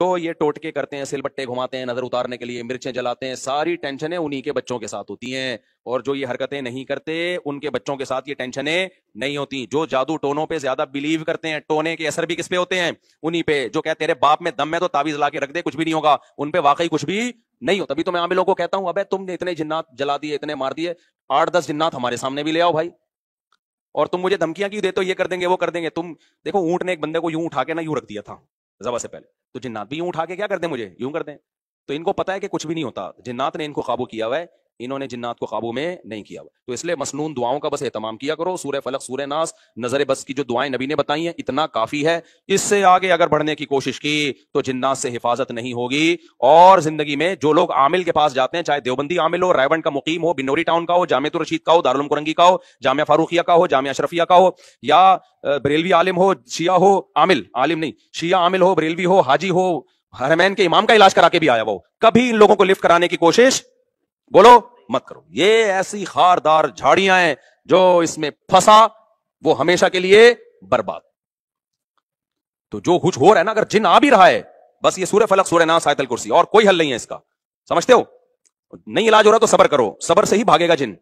तो ये टोटके करते हैं सिलबट्टे घुमाते हैं नजर उतारने के लिए मिर्चें जलाते हैं सारी टेंशनें उन्हीं के बच्चों के साथ होती हैं और जो ये हरकतें नहीं करते उनके बच्चों के साथ ये टेंशनें नहीं होती जो जादू टोनों पे ज्यादा बिलीव करते हैं टोने के असर भी किस पे होते हैं उन्हीं पे जो कहते तेरे बाप में दम में तो ताबीज ला के रख दे कुछ भी नहीं होगा उनपे वाकई कुछ भी नहीं हो तभी तो मैं लोगों को कहता हूं अब तुमने इतने जिन्नात जला दिए इतने मार दिए आठ दस जिन्नात हमारे सामने भी ले आओ भाई और तुम मुझे धमकियां क्यों देते हो ये कर देंगे वो कर देंगे तुम देखो ऊंट ने एक बंदे को यूं उठा के ना यूं रख दिया था जबा से पहले तो जिन्नात भी यूं उठा के क्या करते हैं मुझे यूं कर दें तो इनको पता है कि कुछ भी नहीं होता जिन्नात ने इनको काबू किया हुआ है इन्होंने जिन्नात को काबू में नहीं किया हुआ तो इसलिए मसनून दुआओं का बस एहतमाम किया करो सूर्य फलक सूर्य नास नजर बस की जो दुआएं नबी ने बताई हैं इतना काफी है इससे आगे अगर बढ़ने की कोशिश की तो जिन्नात से हिफाजत नहीं होगी और जिंदगी में जो लोग आमिल के पास जाते हैं चाहे देवबंदी आमिल हो रायवंड का मुकीम हो बिनोरी टाउन का हो जामिया रशीद का हो दारुल कुरंगी का हो जामिया फारूकिया का हो जामिया अशरफिया का हो या बरेलवी आलिम हो शिया हो आमिल आलिम नहीं शिया आमिल हो बरेलवी हो हाजी हो हरमैन के इमाम का इलाज करा के भी आया वो कभी इन लोगों को लिफ्ट कराने की कोशिश बोलो मत करो ये ऐसी खारदार झाड़ियां हैं जो इसमें फंसा वो हमेशा के लिए बर्बाद तो जो कुछ हो रहा है ना अगर जिन आ भी रहा है बस ये सूर्य फलक सूर्य ना सायतल कुर्सी और कोई हल नहीं है इसका समझते हो नहीं इलाज हो रहा तो सबर करो सबर से ही भागेगा जिन